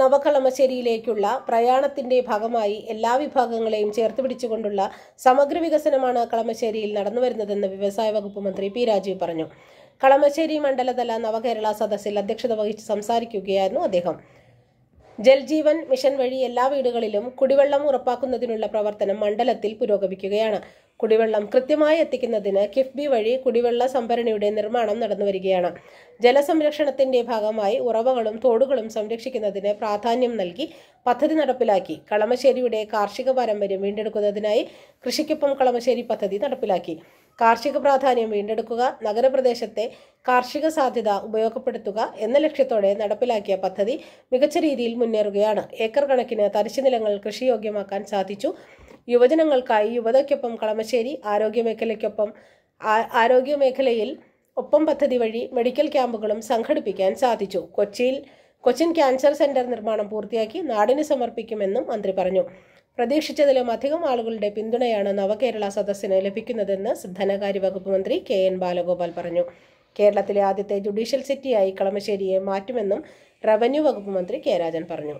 നവകളമശ്ശേരിയിലേക്കുള്ള പ്രയാണത്തിന്റെ ഭാഗമായി എല്ലാ വിഭാഗങ്ങളെയും ചേർത്ത് പിടിച്ചുകൊണ്ടുള്ള സമഗ്ര വികസനമാണ് കളമശ്ശേരിയിൽ നടന്നുവരുന്നതെന്ന് വ്യവസായ വകുപ്പ് മന്ത്രി പി രാജീവ് പറഞ്ഞു കളമശ്ശേരി മണ്ഡലതല നവകേരള സദസ്സിൽ അധ്യക്ഷത വഹിച്ച് സംസാരിക്കുകയായിരുന്നു അദ്ദേഹം ജൽജീവൻ മിഷൻ വഴി എല്ലാ വീടുകളിലും കുടിവെള്ളം ഉറപ്പാക്കുന്നതിനുള്ള പ്രവർത്തനം മണ്ഡലത്തിൽ പുരോഗമിക്കുകയാണ് കുടിവെള്ളം കൃത്യമായി എത്തിക്കുന്നതിന് കിഫ്ബി വഴി കുടിവെള്ള സംഭരണിയുടെ നിർമ്മാണം നടന്നുവരികയാണ് ജലസംരക്ഷണത്തിന്റെ ഭാഗമായി ഉറവകളും തോടുകളും സംരക്ഷിക്കുന്നതിന് പ്രാധാന്യം നൽകി പദ്ധതി നടപ്പിലാക്കി കളമശ്ശേരിയുടെ കാർഷിക പാരമ്പര്യം വീണ്ടെടുക്കുന്നതിനായി കൃഷിക്കൊപ്പം കളമശ്ശേരി പദ്ധതി നടപ്പിലാക്കി കാർഷിക പ്രാധാന്യം വീണ്ടെടുക്കുക നഗരപ്രദേശത്തെ കാർഷിക സാധ്യത ഉപയോഗപ്പെടുത്തുക എന്ന ലക്ഷ്യത്തോടെ നടപ്പിലാക്കിയ പദ്ധതി മികച്ച രീതിയിൽ മുന്നേറുകയാണ് ഏക്കർ കണക്കിന് തരിശു നിലങ്ങൾ കൃഷിയോഗ്യമാക്കാൻ സാധിച്ചു യുവജനങ്ങൾക്കായി യുവതയ്ക്കൊപ്പം കളമശ്ശേരി ആരോഗ്യമേഖലയ്ക്കൊപ്പം ആരോഗ്യമേഖലയിൽ ഒപ്പം പദ്ധതി വഴി മെഡിക്കൽ ക്യാമ്പുകളും സംഘടിപ്പിക്കാൻ സാധിച്ചു കൊച്ചിയിൽ കൊച്ചിൻ ക്യാൻസർ സെന്റർ നിർമ്മാണം പൂർത്തിയാക്കി നാടിന് സമർപ്പിക്കുമെന്നും മന്ത്രി പറഞ്ഞു പ്രതീക്ഷിച്ചതിലും അധികം ആളുകളുടെ പിന്തുണയാണ് നവകേരള സദസ്സിന് ലഭിക്കുന്നതെന്ന് ധനകാര്യ വകുപ്പ് മന്ത്രി കെ എൻ ബാലഗോപാൽ പറഞ്ഞു കേരളത്തിലെ ആദ്യത്തെ ജുഡീഷ്യൽ സിറ്റിയായി കളമശ്ശേരിയെ മാറ്റുമെന്നും റവന്യൂ വകുപ്പ് മന്ത്രി കെ രാജൻ പറഞ്ഞു